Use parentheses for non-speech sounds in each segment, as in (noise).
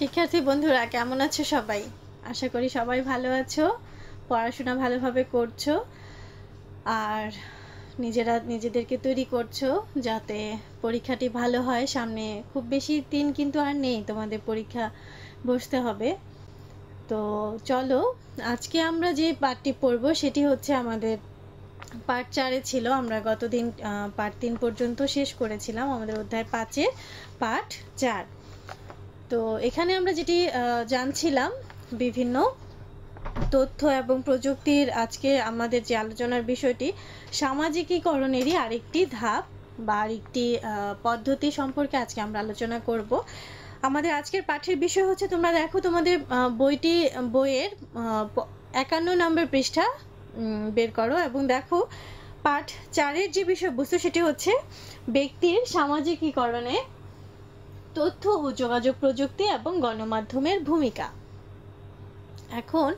শিক্ষার্থী বন্ধুরা কেমন আছো সবাই আশা করি সবাই ভালো আছো পড়াশোনা ভালোভাবে করছো আর নিজেরা নিজেদেরকে তৈরি করছো যাতে পরীক্ষাটি ভালো হয় সামনে খুব বেশি দিন কিন্তু আর নেই তোমাদের পরীক্ষা বসতে হবে তো চলো আজকে আমরা যে পাঠটি পড়ব সেটি হচ্ছে আমাদের পার্ট চারে ছিল আমরা গতদিন পার্ট তিন পর্যন্ত শেষ করেছিলাম আমাদের অধ্যায় পাঁচের পাঠ চার তো এখানে আমরা যেটি জানছিলাম বিভিন্ন তথ্য এবং প্রযুক্তির আজকে আমাদের যে আলোচনার বিষয়টি সামাজিকীকরণেরই আরেকটি ধাপ বা আরেকটি পদ্ধতি সম্পর্কে আজকে আমরা আলোচনা করব আমাদের আজকের পাঠের বিষয় হচ্ছে তোমরা দেখো তোমাদের বইটি বইয়ের একান্ন নম্বর পৃষ্ঠা বের করো এবং দেখো পাঠ চারের যে বিষয়বস্তু সেটি হচ্ছে ব্যক্তির সামাজিকীকরণে তথ্য ও যোগাযোগ প্রযুক্তি এবং গণমাধ্যমের ভূমিকা এখন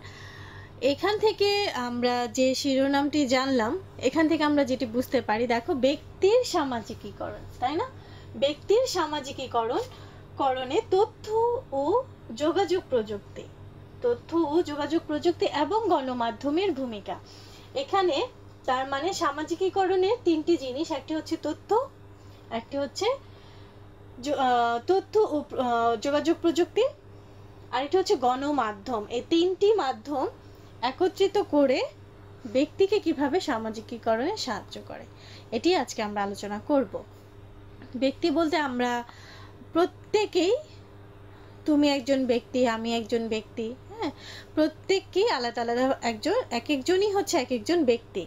এখান থেকে আমরা যে শিরোনামটি জানলাম এখান থেকে আমরা যেটি বুঝতে পারি দেখো ব্যক্তির সামাজিকীকরণ তাই না ব্যক্তির সামাজিকীকরণ করণে তথ্য ও যোগাযোগ প্রযুক্তি তথ্য ও যোগাযোগ প্রযুক্তি এবং গণমাধ্যমের ভূমিকা এখানে তার মানে সামাজিকীকরণের তিনটি জিনিস একটি হচ্ছে তথ্য একটি হচ্ছে তথ্য ও যোগাযোগ প্রযুক্তি আর এটা হচ্ছে গণমাধ্যম এই তিনটি মাধ্যম একত্রিত করে ব্যক্তিকে কিভাবে সামাজিকীকরণে সাহায্য করে এটি আজকে আমরা আলোচনা করব ব্যক্তি বলতে আমরা প্রত্যেকেই তুমি একজন ব্যক্তি আমি একজন ব্যক্তি হ্যাঁ প্রত্যেককেই আলাদা আলাদা একজন এক একজনই হচ্ছে এক একজন ব্যক্তি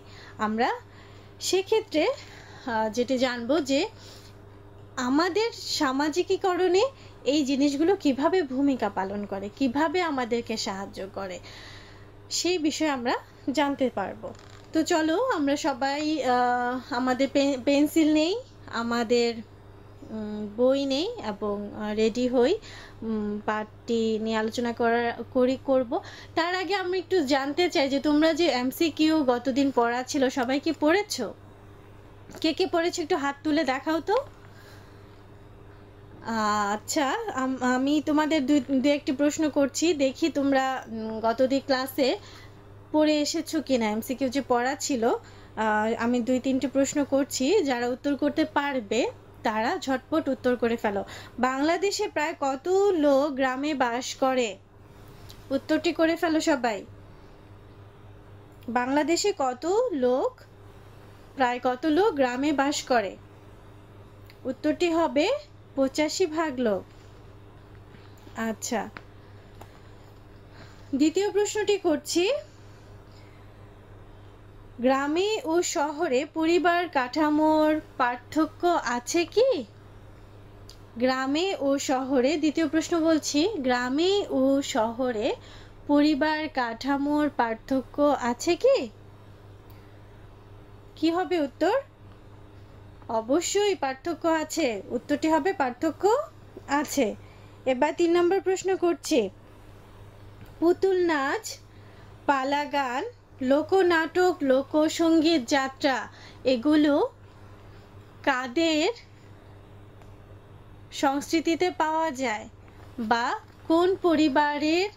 আমরা সেক্ষেত্রে যেটি জানবো যে আমাদের সামাজিকীকরণে এই জিনিসগুলো কিভাবে ভূমিকা পালন করে কিভাবে আমাদেরকে সাহায্য করে সেই বিষয়ে আমরা জানতে পারবো তো চলো আমরা সবাই আমাদের পেন্সিল নেই আমাদের বই নেই এবং রেডি হই পার্টটি নিয়ে আলোচনা করার করি করব তার আগে আমি একটু জানতে চাই যে তোমরা যে এমসিকিউ গতদিন পড়া ছিল সবাই কি পড়েছো কে কে পড়েছো একটু হাত তুলে দেখাও তো আচ্ছা আমি তোমাদের দু একটি প্রশ্ন করছি দেখি তোমরা গত দিন ক্লাসে পড়ে এসেছো কি না এমসিকিউ যে পড়া ছিল আমি দুই তিনটি প্রশ্ন করছি যারা উত্তর করতে পারবে তারা ঝটপট উত্তর করে ফেলো বাংলাদেশে প্রায় কত লোক গ্রামে বাস করে উত্তরটি করে ফেলো সবাই বাংলাদেশে কত লোক প্রায় কত লোক গ্রামে বাস করে উত্তরটি হবে পঁচাশি ভাগ লোক আচ্ছা দ্বিতীয় প্রশ্নটি করছি গ্রামে ও শহরে পরিবার কাঠামোর পার্থক্য আছে কি গ্রামে ও শহরে দ্বিতীয় প্রশ্ন বলছি গ্রামে ও শহরে পরিবার কাঠামোর পার্থক্য আছে কি কি হবে উত্তর অবশ্যই পার্থক্য আছে উত্তরটি হবে পার্থক্য আছে এবার তিন নম্বর প্রশ্ন করছে পুতুল নাচ পালা গান লোকনাটক লোকসঙ্গীত যাত্রা এগুলো কাদের সংস্কৃতিতে পাওয়া যায় বা কোন পরিবারের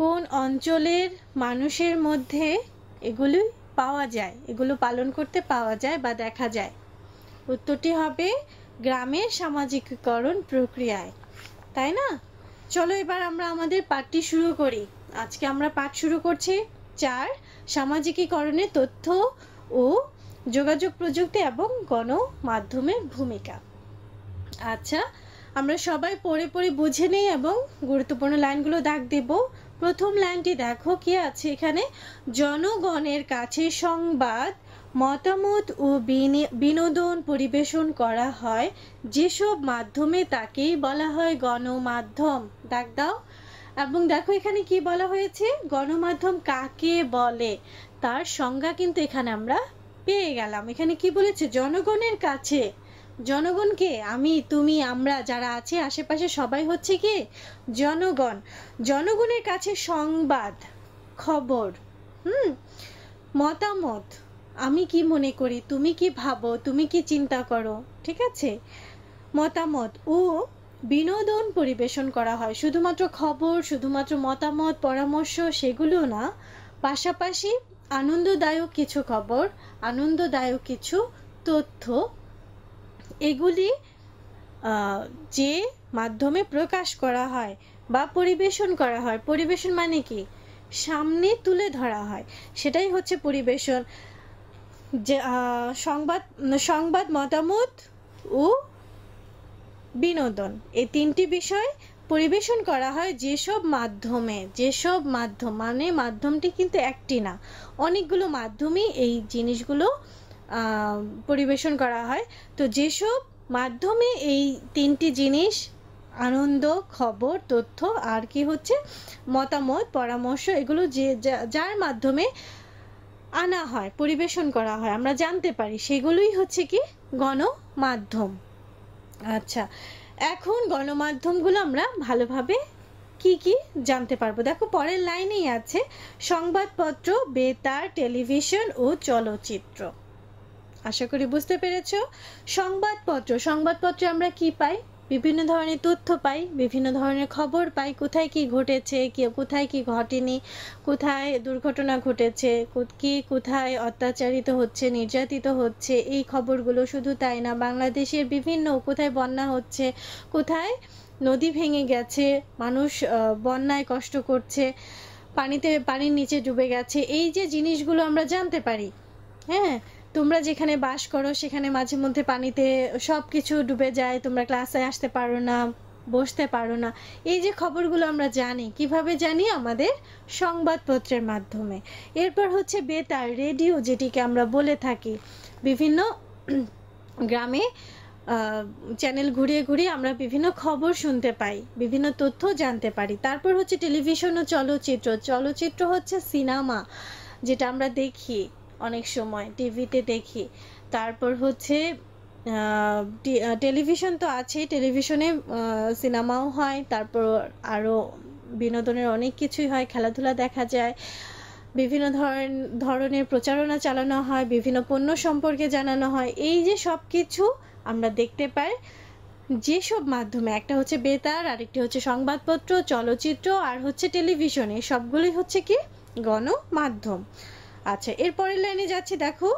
কোন অঞ্চলের মানুষের মধ্যে এগুলোই পাওয়া যায় এগুলো পালন করতে পাওয়া যায় বা দেখা যায় উত্তরটি হবে গ্রামের সামাজিকীকরণ প্রক্রিয়ায় তাই না চলো এবার আমরা আমাদের পাঠটি শুরু করি আজকে আমরা পাঠ শুরু করছি চার সামাজিকীকরণের তথ্য ও যোগাযোগ প্রযুক্তি এবং গণমাধ্যমের ভূমিকা আচ্ছা আমরা সবাই পড়ে পড়ে বুঝে নেই এবং গুরুত্বপূর্ণ লাইনগুলো দাগ দেবো প্রথম লাইনটি দেখো কি আছে এখানে জনগণের কাছে সংবাদ মতামত ও বিনোদন পরিবেশন করা হয় যেসব মাধ্যমে তাকেই বলা হয় গণমাধ্যম দেখ দাও এবং দেখো এখানে কি বলা হয়েছে গণমাধ্যম কাকে বলে তার সংজ্ঞা কিন্তু এখানে আমরা পেয়ে গেলাম এখানে কি বলেছে জনগণের কাছে জনগণকে আমি তুমি আমরা যারা আছে আশেপাশে সবাই হচ্ছে কি জনগণ জনগণের কাছে সংবাদ খবর হুম মতামত আমি কি মনে করি তুমি কি ভাবো তুমি কি চিন্তা করো ঠিক আছে মতামত ও বিনোদন পরিবেশন করা হয় শুধুমাত্র খবর শুধুমাত্র মতামত পরামর্শ সেগুলো না পাশাপাশি আনন্দদায়ক কিছু খবর আনন্দদায়ক কিছু তথ্য এগুলি যে মাধ্যমে প্রকাশ করা হয় বা পরিবেশন করা হয় পরিবেশন মানে কি সামনে তুলে ধরা হয় সেটাই হচ্ছে পরিবেশন যে সংবাদ সংবাদ মতামত ও বিনোদন এই তিনটি বিষয় পরিবেশন করা হয় যেসব মাধ্যমে যেসব মাধ্যম মানে মাধ্যমটি কিন্তু একটি না অনেকগুলো মাধ্যমে এই জিনিসগুলো পরিবেশন করা হয় তো যেসব মাধ্যমে এই তিনটি জিনিস আনন্দ খবর তথ্য আর কি হচ্ছে মতামত পরামর্শ এগুলো যে যার মাধ্যমে আনা হয় পরিবেশন করা হয় আমরা জানতে পারি সেগুলোই হচ্ছে কি গণমাধ্যম আচ্ছা এখন গণমাধ্যমগুলো আমরা ভালোভাবে কি কি জানতে পারবো দেখো পরের লাইনেই আছে সংবাদপত্র বেতার টেলিভিশন ও চলচ্চিত্র আশা করি বুঝতে পেরেছ সংবাদপত্র সংবাদপত্রে আমরা কি পাই বিভিন্ন ধরনের তথ্য পাই বিভিন্ন ধরনের খবর পাই কোথায় কি ঘটেছে কে কোথায় কি ঘটেনি কোথায় দুর্ঘটনা ঘটেছে কি কোথায় অত্যাচারিত হচ্ছে নির্যাতিত হচ্ছে এই খবরগুলো শুধু তাই না বাংলাদেশের বিভিন্ন কোথায় বন্যা হচ্ছে কোথায় নদী ভেঙে গেছে মানুষ বন্যায় কষ্ট করছে পানিতে পানির নিচে ডুবে গেছে এই যে জিনিসগুলো আমরা জানতে পারি হ্যাঁ তোমরা যেখানে বাস করো সেখানে মাঝে মধ্যে পানিতে সব কিছু ডুবে যায় তোমরা ক্লাসে আসতে পারো না বসতে পারো না এই যে খবরগুলো আমরা জানি কিভাবে জানি আমাদের সংবাদপত্রের মাধ্যমে এরপর হচ্ছে বেতার রেডিও যেটিকে আমরা বলে থাকি বিভিন্ন (clears throat) গ্রামে চ্যানেল ঘুরিয়ে ঘুরিয়ে আমরা বিভিন্ন খবর শুনতে পাই বিভিন্ন তথ্য জানতে পারি তারপর হচ্ছে টেলিভিশন ও চলচ্চিত্র চলচ্চিত্র হচ্ছে সিনেমা যেটা আমরা দেখি অনেক সময় টিভিতে দেখি তারপর হচ্ছে টেলিভিশন তো আছেই টেলিভিশনে সিনেমাও হয় তারপর আরও বিনোদনের অনেক কিছুই হয় খেলাধুলা দেখা যায় বিভিন্ন ধরনের প্রচারণা চালানো হয় বিভিন্ন পণ্য সম্পর্কে জানানো হয় এই যে সব কিছু আমরা দেখতে পাই যেসব মাধ্যমে একটা হচ্ছে বেতার আরেকটি হচ্ছে সংবাদপত্র চলচ্চিত্র আর হচ্ছে টেলিভিশনে সবগুলি সবগুলোই হচ্ছে কি গণমাধ্যম আচ্ছা এরপরের লাইনে যাচ্ছে দেখো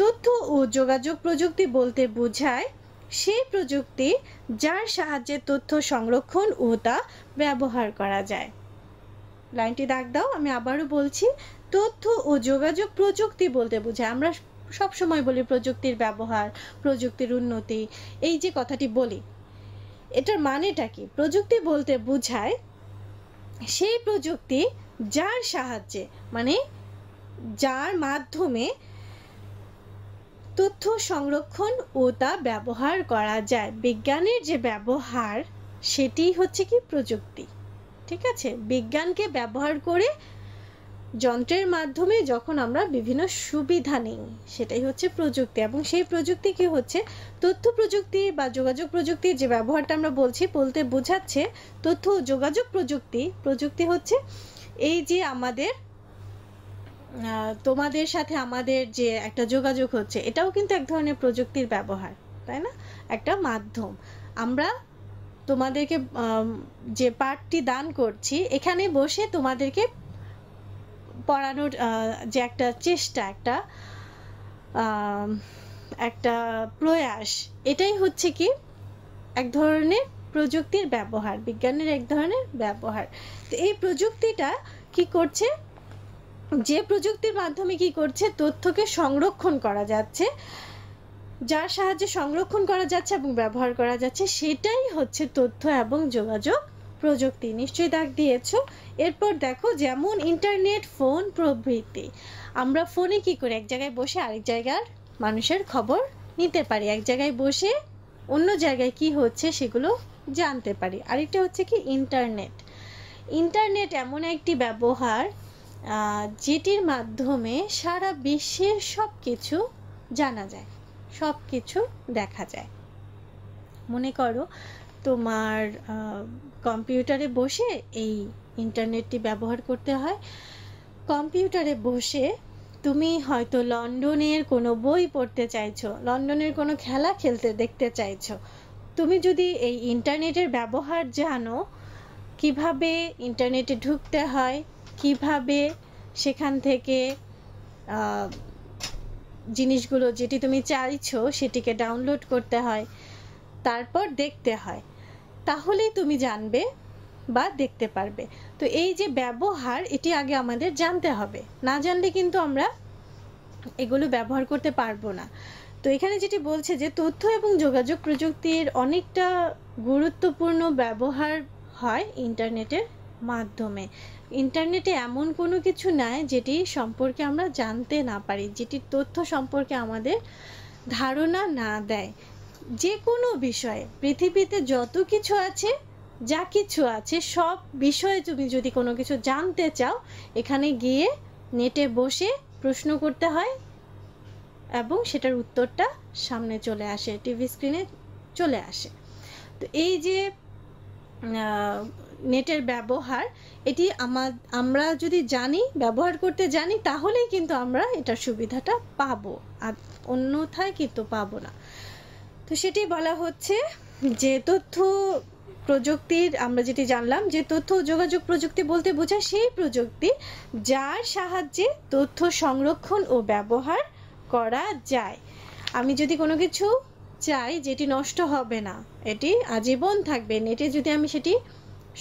তথ্য ও যোগাযোগ প্রযুক্তি বলতে বোঝায় সেই প্রযুক্তি যার সাহায্যে তথ্য সংরক্ষণ ও তা ব্যবহার করা যায় লাইনটি দাগ দাও আমি আবারও বলছি তথ্য ও যোগাযোগ প্রযুক্তি বলতে বোঝায় আমরা সব সময় বলি প্রযুক্তির ব্যবহার প্রযুক্তির উন্নতি এই যে কথাটি বলি এটার মানেটা কি প্রযুক্তি বলতে বোঝায় সেই প্রযুক্তি যার সাহায্যে মানে যার মাধ্যমে তথ্য সংরক্ষণ ও তা ব্যবহার করা যায় বিজ্ঞানের যে ব্যবহার সেটি হচ্ছে কি প্রযুক্তি ঠিক আছে বিজ্ঞানকে ব্যবহার করে যন্ত্রের মাধ্যমে যখন আমরা বিভিন্ন সুবিধা নেই সেটাই হচ্ছে প্রযুক্তি এবং সেই প্রযুক্তি কি হচ্ছে তথ্য প্রযুক্তি বা যোগাযোগ প্রযুক্তির যে ব্যবহারটা আমরা বলছি বলতে বোঝাচ্ছে তথ্য যোগাযোগ প্রযুক্তি প্রযুক্তি হচ্ছে এই যে আমাদের তোমাদের সাথে আমাদের যে একটা যোগাযোগ হচ্ছে এটাও কিন্তু এক ধরনের প্রযুক্তির ব্যবহার তাই না একটা মাধ্যম আমরা তোমাদেরকে যে পাঠটি দান করছি এখানে বসে তোমাদেরকে পড়ানোর যে একটা চেষ্টা একটা একটা প্রয়াস এটাই হচ্ছে কি এক ধরনের প্রযুক্তির ব্যবহার বিজ্ঞানের এক ধরনের ব্যবহার তো এই প্রযুক্তিটা কি করছে যে প্রযুক্তির মাধ্যমে কি করছে তথ্যকে সংরক্ষণ করা যাচ্ছে যার সাহায্যে সংরক্ষণ করা যাচ্ছে এবং ব্যবহার করা যাচ্ছে সেটাই হচ্ছে তথ্য এবং যোগাযোগ প্রযুক্তি নিশ্চয়ই দাগ দিয়েছ এরপর দেখো যেমন ইন্টারনেট ফোন প্রভৃতি আমরা ফোনে কি করে এক জায়গায় বসে আরেক জায়গার মানুষের খবর নিতে পারি এক জায়গায় বসে অন্য জায়গায় কি হচ্ছে সেগুলো জানতে পারি আরেকটা হচ্ছে কি ইন্টারনেট ইন্টারনেট এমন একটি ব্যবহার যেটির মাধ্যমে সারা বিশ্বের সব কিছু জানা যায় সব কিছু দেখা যায় মনে করো তোমার কম্পিউটারে বসে এই ইন্টারনেটটি ব্যবহার করতে হয় কম্পিউটারে বসে তুমি হয়তো লন্ডনের কোনো বই পড়তে চাইছো লন্ডনের কোনো খেলা খেলতে দেখতে চাইছো তুমি যদি এই ইন্টারনেটের ব্যবহার জানো কিভাবে ইন্টারনেটে ঢুকতে হয় কিভাবে সেখান থেকে জিনিসগুলো যেটি তুমি চাইছো সেটিকে ডাউনলোড করতে হয় তারপর দেখতে হয় তাহলেই তুমি জানবে বা দেখতে পারবে তো এই যে ব্যবহার এটি আগে আমাদের জানতে হবে না জানলে কিন্তু আমরা এগুলো ব্যবহার করতে পারবো না তো এখানে যেটি বলছে যে তথ্য এবং যোগাযোগ প্রযুক্তির অনেকটা গুরুত্বপূর্ণ ব্যবহার হয় ইন্টারনেটের মাধ্যমে ইন্টারনেটে এমন কোনো কিছু নাই যেটি সম্পর্কে আমরা জানতে না পারি যেটি তথ্য সম্পর্কে আমাদের ধারণা না দেয় যে কোনো বিষয়ে পৃথিবীতে যত কিছু আছে যা কিছু আছে সব বিষয়ে তুমি যদি কোনো কিছু জানতে চাও এখানে গিয়ে নেটে বসে প্রশ্ন করতে হয় এবং সেটার উত্তরটা সামনে চলে আসে টিভি স্ক্রিনে চলে আসে তো এই যে নেটের ব্যবহার এটি আমার আমরা যদি জানি ব্যবহার করতে জানি তাহলেই কিন্তু আমরা এটার সুবিধাটা পাবো আর অন্যথায় কিন্তু পাবো না তো সেটি বলা হচ্ছে যে তথ্য প্রযুক্তির আমরা যেটি জানলাম যে তথ্য যোগাযোগ প্রযুক্তি বলতে বোঝায় সেই প্রযুক্তি যার সাহায্যে তথ্য সংরক্ষণ ও ব্যবহার করা যায় আমি যদি কোনো কিছু চাই যেটি নষ্ট হবে না এটি আজীবন থাকবে নেটে যদি আমি সেটি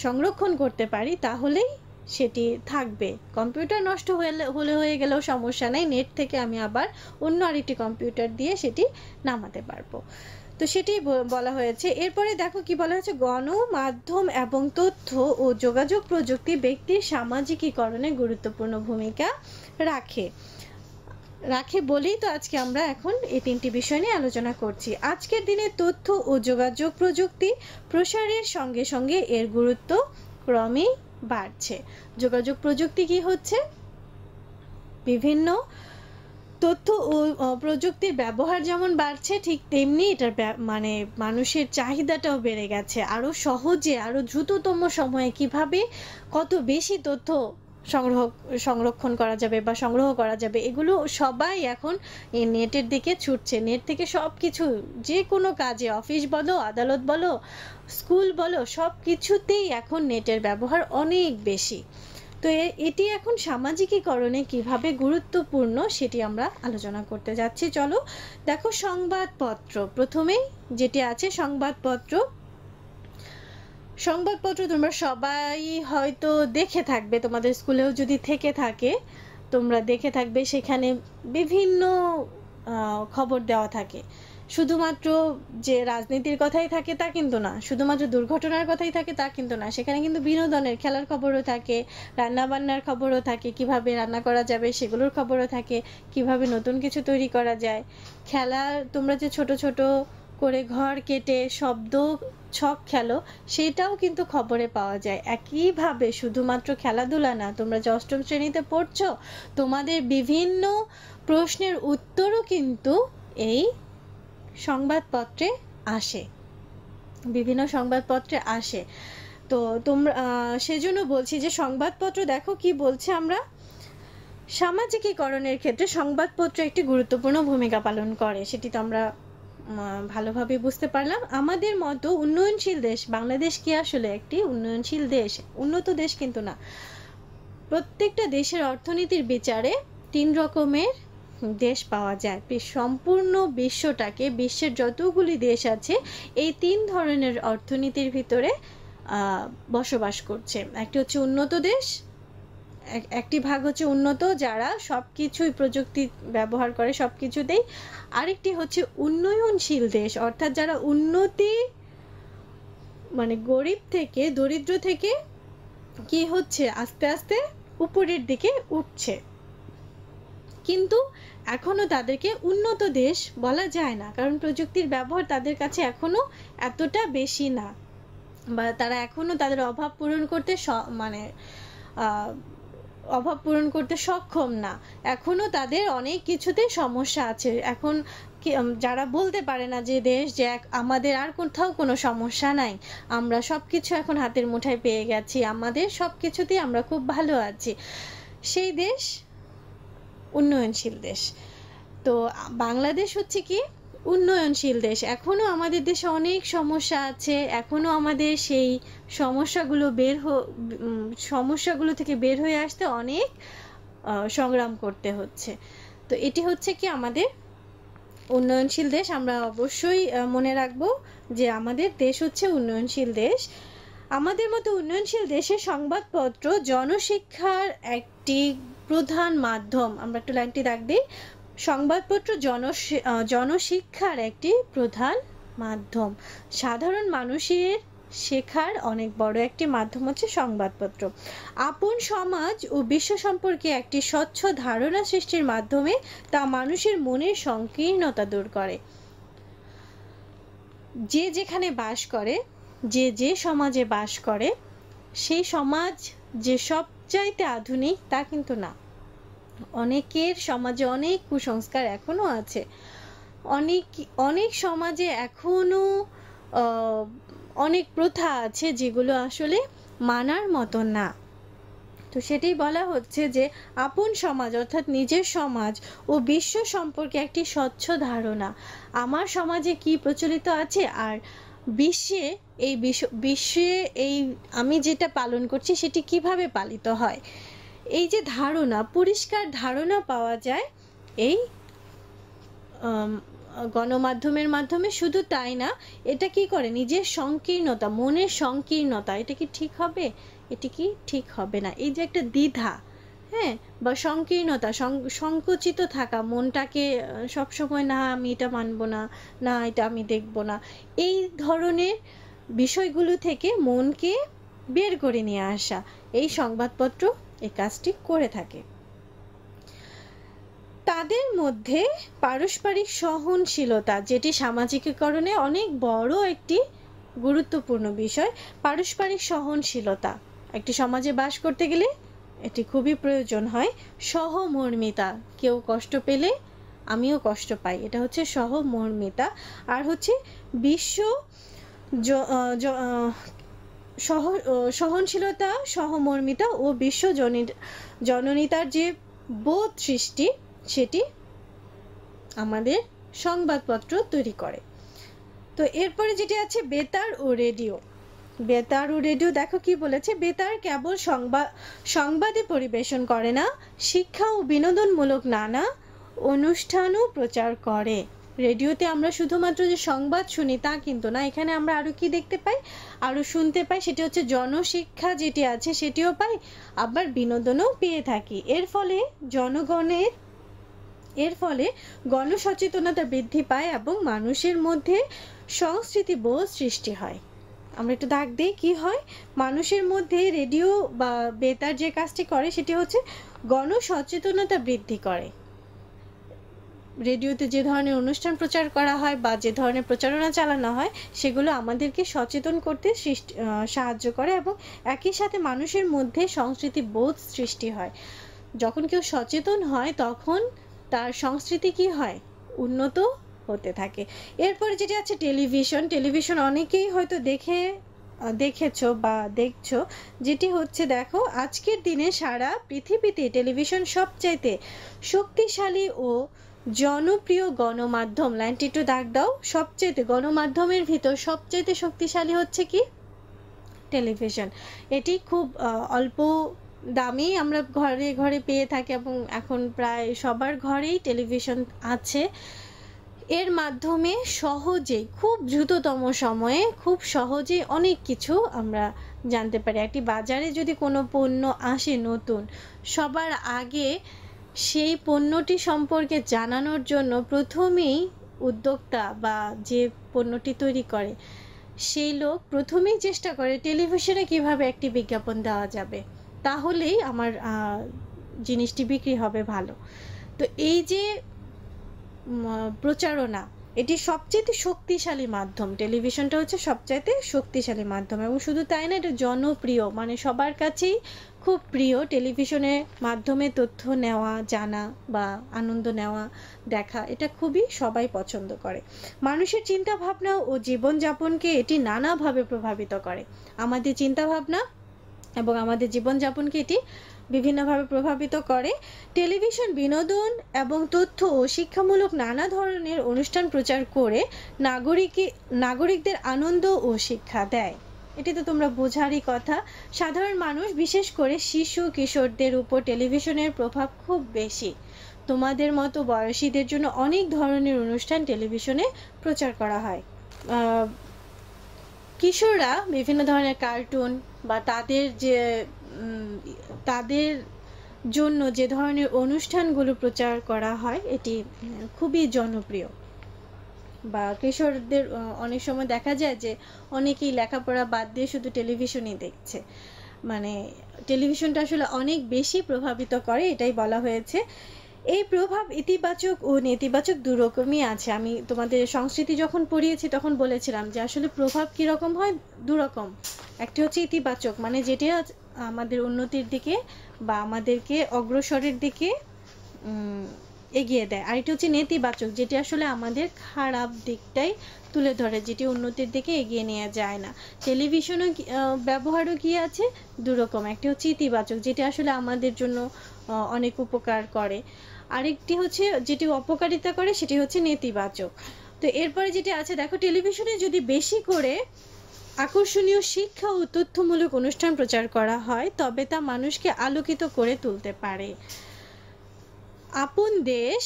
সংরক্ষণ করতে পারি তাহলেই সেটি থাকবে কম্পিউটার নষ্ট হলে হলে হয়ে গেলেও সমস্যা নেই নেট থেকে আমি আবার অন্য আরেকটি কম্পিউটার দিয়ে সেটি নামাতে পারবো তো সেটি বলা হয়েছে এরপরে দেখো কি বলা হয়েছে গণমাধ্যম এবং তথ্য ও যোগাযোগ প্রযুক্তি ব্যক্তির সামাজিকীকরণে গুরুত্বপূর্ণ ভূমিকা রাখে রাখে বলেই তো আজকে আমরা এখন এই তিনটি বিষয় নিয়ে আলোচনা করছি আজকের দিনে তথ্য ও যোগাযোগ প্রযুক্তি প্রসারের সঙ্গে সঙ্গে এর গুরুত্ব ক্রমেই বাড়ছে যোগাযোগ প্রযুক্তি কি হচ্ছে বিভিন্ন তথ্য ও প্রযুক্তির ব্যবহার যেমন বাড়ছে ঠিক তেমনি এটার মানে মানুষের চাহিদাটাও বেড়ে গেছে আরও সহজে আরও দ্রুততম সময়ে কিভাবে কত বেশি তথ্য সংগ্রহ সংরক্ষণ করা যাবে বা সংগ্রহ করা যাবে এগুলো সবাই এখন এই নেটের দিকে ছুটছে নেট থেকে সব কিছু যে কোনো কাজে অফিস বলো আদালত বলো স্কুল বলো সব কিছুতেই এখন নেটের ব্যবহার অনেক বেশি তো এটি এখন সামাজিকীকরণে কিভাবে গুরুত্বপূর্ণ সেটি আমরা আলোচনা করতে যাচ্ছি চলো দেখো সংবাদপত্র প্রথমেই যেটি আছে সংবাদপত্র সংবাদপত্র তোমরা সবাই হয়তো দেখে থাকবে তোমাদের স্কুলেও যদি থেকে থাকে তোমরা দেখে থাকবে সেখানে বিভিন্ন খবর দেওয়া থাকে শুধুমাত্র যে রাজনীতির কথাই থাকে তা কিন্তু না শুধুমাত্র দুর্ঘটনার কথাই থাকে তা কিন্তু না সেখানে কিন্তু বিনোদনের খেলার খবরও থাকে রান্নাবান্নার খবরও থাকে কিভাবে রান্না করা যাবে সেগুলোর খবরও থাকে কিভাবে নতুন কিছু তৈরি করা যায় খেলা তোমরা যে ছোট ছোট করে ঘর কেটে শব্দ ছক খেলো সেটাও কিন্তু খবরে পাওয়া যায় একইভাবে শুধুমাত্র খেলাধুলা না তোমরা অষ্টম শ্রেণীতে পড়ছো তোমাদের বিভিন্ন প্রশ্নের উত্তরও কিন্তু এই সংবাদপত্রে আসে বিভিন্ন সংবাদপত্রে আসে তো তোমরা সেজন্য বলছি যে সংবাদপত্র দেখো কি বলছে আমরা সামাজিকীকরণের ক্ষেত্রে সংবাদপত্র একটি গুরুত্বপূর্ণ ভূমিকা পালন করে সেটি তো আমরা ভালোভাবে বুঝতে পারলাম আমাদের মতো উন্নয়নশীল দেশ বাংলাদেশ কি আসলে একটি উন্নয়নশীল দেশ উন্নত দেশ কিন্তু না প্রত্যেকটা দেশের অর্থনীতির বিচারে তিন রকমের দেশ পাওয়া যায় সম্পূর্ণ বিশ্বটাকে বিশ্বের যতগুলি দেশ আছে এই তিন ধরনের অর্থনীতির ভিতরে বসবাস করছে একটি হচ্ছে উন্নত দেশ একটি ভাগ হচ্ছে উন্নত যারা সব কিছুই প্রযুক্তি ব্যবহার করে সব কিছুতেই আরেকটি হচ্ছে উন্নয়নশীল দেশ অর্থাৎ যারা উন্নতি মানে গরিব থেকে দরিদ্র থেকে কি হচ্ছে আস্তে আস্তে উপরের দিকে উঠছে কিন্তু এখনও তাদেরকে উন্নত দেশ বলা যায় না কারণ প্রযুক্তির ব্যবহার তাদের কাছে এখনও এতটা বেশি না বা তারা এখনও তাদের অভাব পূরণ করতে মানে অভাব পূরণ করতে সক্ষম না এখনও তাদের অনেক কিছুতে সমস্যা আছে এখন যারা বলতে পারে না যে দেশ যে এক আমাদের আর কোথাও কোনো সমস্যা নাই আমরা সব কিছু এখন হাতের মুঠায় পেয়ে গেছি আমাদের সব কিছুতেই আমরা খুব ভালো আছি সেই দেশ উন্নয়নশীল দেশ তো বাংলাদেশ হচ্ছে কি উন্নয়নশীল দেশ এখনও আমাদের দেশে অনেক সমস্যা আছে এখনও আমাদের সেই সমস্যাগুলো বের হ সমস্যাগুলো থেকে বের হয়ে আসতে অনেক সংগ্রাম করতে হচ্ছে তো এটি হচ্ছে কি আমাদের উন্নয়নশীল দেশ আমরা অবশ্যই মনে রাখব যে আমাদের দেশ হচ্ছে উন্নয়নশীল দেশ আমাদের মতো উন্নয়নশীল দেশের সংবাদপত্র জনশিক্ষার একটি প্রধান মাধ্যম আমরা একটু লাইনটি দাগ সংবাদপত্র জনশিক্ষার একটি প্রধান মাধ্যম সাধারণ মানুষের শেখার অনেক বড় একটি মাধ্যম হচ্ছে সংবাদপত্র আপন সমাজ ও বিশ্ব সম্পর্কে একটি স্বচ্ছ ধারণা সৃষ্টির মাধ্যমে তা মানুষের মনের সংকীর্ণতা দূর করে যে যেখানে বাস করে যে যে সমাজে বাস করে সেই সমাজ যে সবচাইতে আধুনিক তা কিন্তু না অনেকের সমাজে অনেক কুসংস্কার এখনো আছে অনেক অনেক সমাজে এখনো অনেক প্রথা আছে যেগুলো আসলে মানার মতো না তো সেটাই বলা হচ্ছে যে আপন সমাজ অর্থাৎ নিজের সমাজ ও বিশ্ব সম্পর্কে একটি স্বচ্ছ ধারণা আমার সমাজে কি প্রচলিত আছে আর বিশ্বে এই বিশ্বে এই আমি যেটা পালন করছি সেটি কিভাবে পালিত হয় এই যে ধারণা পরিষ্কার ধারণা পাওয়া যায় এই গণমাধ্যমের মাধ্যমে শুধু তাই না এটা কি করে নিজের সংকীর্ণতা মনের সংকীর্ণতা এটা কি ঠিক হবে এটি কি ঠিক হবে না এই যে একটা দ্বিধা হ্যাঁ বা সংকীর্ণতা সংকুচিত থাকা মনটাকে সবসময় না আমি এটা মানব না না এটা আমি দেখব না এই ধরনের বিষয়গুলো থেকে মনকে বের করে নিয়ে আসা এই সংবাদপত্র এ কাজটি করে থাকে তাদের মধ্যে পারস্পরিক সহনশীলতা যেটি সামাজিকীকরণে অনেক বড় একটি গুরুত্বপূর্ণ বিষয় পারস্পরিক সহনশীলতা একটি সমাজে বাস করতে গেলে এটি খুবই প্রয়োজন হয় সহমর্মিতা কেউ কষ্ট পেলে আমিও কষ্ট পাই এটা হচ্ছে সহমর্মিতা আর হচ্ছে বিশ্ব সহ সহনশীলতা সহমর্মিতা ও বিশ্ব জননীতার যে বোধ সৃষ্টি সেটি আমাদের সংবাদপত্র তৈরি করে তো এরপরে যেটি আছে বেতার ও রেডিও বেতার ও রেডিও দেখো কি বলেছে বেতার কেবল সংবাদ সংবাদই পরিবেশন করে না শিক্ষা ও বিনোদনমূলক নানা অনুষ্ঠানও প্রচার করে রেডিওতে আমরা শুধুমাত্র যে সংবাদ শুনি তা কিন্তু না এখানে আমরা আরও কি দেখতে পাই আরও শুনতে পাই সেটি হচ্ছে জনশিক্ষা যেটি আছে সেটিও পাই আবার বিনোদনও পেয়ে থাকি এর ফলে জনগণের এর ফলে গণসচেতনতা বৃদ্ধি পায় এবং মানুষের মধ্যে সংস্কৃতি বোধ সৃষ্টি হয় আমরা একটু দাগ দিই কী হয় মানুষের মধ্যে রেডিও বা বেতার যে কাজটি করে সেটি হচ্ছে গণসচেতনতা বৃদ্ধি করে রেডিওতে যে ধরনের অনুষ্ঠান প্রচার করা হয় বা যে ধরনের প্রচারণা চালানো হয় সেগুলো আমাদেরকে সচেতন করতে সৃষ্টি সাহায্য করে এবং একই সাথে মানুষের মধ্যে সংস্কৃতি বোধ সৃষ্টি হয় যখন কেউ সচেতন হয় তখন তার সংস্কৃতি কি হয় উন্নত হতে থাকে এরপরে যেটা আছে টেলিভিশন টেলিভিশন অনেকেই হয়তো দেখে দেখেছো বা দেখছো যেটি হচ্ছে দেখো আজকের দিনে সারা পৃথিবীতে টেলিভিশন সবচাইতে শক্তিশালী ও জনপ্রিয় গণমাধ্যম লাইনটি একটু দাগ দাও সবচেয়ে গণমাধ্যমের ভিতর সবচেয়ে শক্তিশালী হচ্ছে কি টেলিভিশন এটি খুব অল্প দামেই আমরা ঘরে ঘরে পেয়ে থাকি এবং এখন প্রায় সবার ঘরেই টেলিভিশন আছে এর মাধ্যমে সহজে খুব দ্রুততম সময়ে খুব সহজে অনেক কিছু আমরা জানতে পারি একটি বাজারে যদি কোনো পণ্য আসে নতুন সবার আগে সেই পণ্যটি সম্পর্কে জানানোর জন্য প্রথমেই উদ্যোক্তা বা যে পণ্যটি তৈরি করে সেই লোক প্রথমেই চেষ্টা করে টেলিভিশনে কিভাবে একটি বিজ্ঞাপন দেওয়া যাবে তাহলেই আমার জিনিসটি বিক্রি হবে ভালো তো এই যে প্রচারণা এটি সবচেয়ে শক্তিশালী মাধ্যম টেলিভিশনটা হচ্ছে সবচাইতে শক্তিশালী মাধ্যম এবং শুধু তাই না এটা জনপ্রিয় মানে সবার কাছেই খুব প্রিয় টেলিভিশনের মাধ্যমে তথ্য নেওয়া জানা বা আনন্দ নেওয়া দেখা এটা খুবই সবাই পছন্দ করে মানুষের চিন্তাভাবনা ও জীবনযাপনকে এটি নানাভাবে প্রভাবিত করে আমাদের চিন্তাভাবনা এবং আমাদের জীবনযাপনকে এটি বিভিন্নভাবে প্রভাবিত করে টেলিভিশন বিনোদন এবং তথ্য ও শিক্ষামূলক নানা ধরনের অনুষ্ঠান প্রচার করে নাগরিকে নাগরিকদের আনন্দ ও শিক্ষা দেয় এটি তো তোমরা বোঝারই কথা সাধারণ মানুষ বিশেষ করে শিশু কিশোরদের উপর টেলিভিশনের প্রভাব খুব বেশি তোমাদের মতো বয়সীদের জন্য অনেক ধরনের অনুষ্ঠান টেলিভিশনে প্রচার করা হয় কিশোররা বিভিন্ন ধরনের কার্টুন বা তাদের যে তাদের জন্য যে ধরনের অনুষ্ঠানগুলো প্রচার করা হয় এটি খুবই জনপ্রিয় বা কিশোরদের অনেক সময় দেখা যায় যে অনেকেই লেখাপড়া বাদ দিয়ে শুধু টেলিভিশনই দেখছে মানে টেলিভিশনটা আসলে অনেক বেশি প্রভাবিত করে এটাই বলা হয়েছে এই প্রভাব ইতিবাচক ও নেতিবাচক দুরকমই আছে আমি তোমাদের সংস্কৃতি যখন পড়িয়েছি তখন বলেছিলাম যে আসলে প্রভাব কীরকম হয় দুরকম একটি হচ্ছে ইতিবাচক মানে যেটা আমাদের উন্নতির দিকে বা আমাদেরকে অগ্রসরের দিকে এগিয়ে দেয় আর এটি হচ্ছে নেতিবাচক যেটি আসলে আমাদের খারাপ দিকটাই তুলে ধরে যেটি উন্নতির দিকে এগিয়ে নিয়ে যায় না টেলিভিশনও ব্যবহারও কি আছে দুরকম একটি হচ্ছে ইতিবাচক যেটি আসলে আমাদের জন্য অনেক উপকার করে আরেকটি হচ্ছে যেটি অপকারিতা করে সেটি হচ্ছে নেতিবাচক তো এরপরে যেটি আছে দেখো টেলিভিশনে যদি বেশি করে আকর্ষণীয় শিক্ষা ও তথ্যমূলক অনুষ্ঠান প্রচার করা হয় তবে তা মানুষকে আলোকিত করে তুলতে পারে আপন দেশ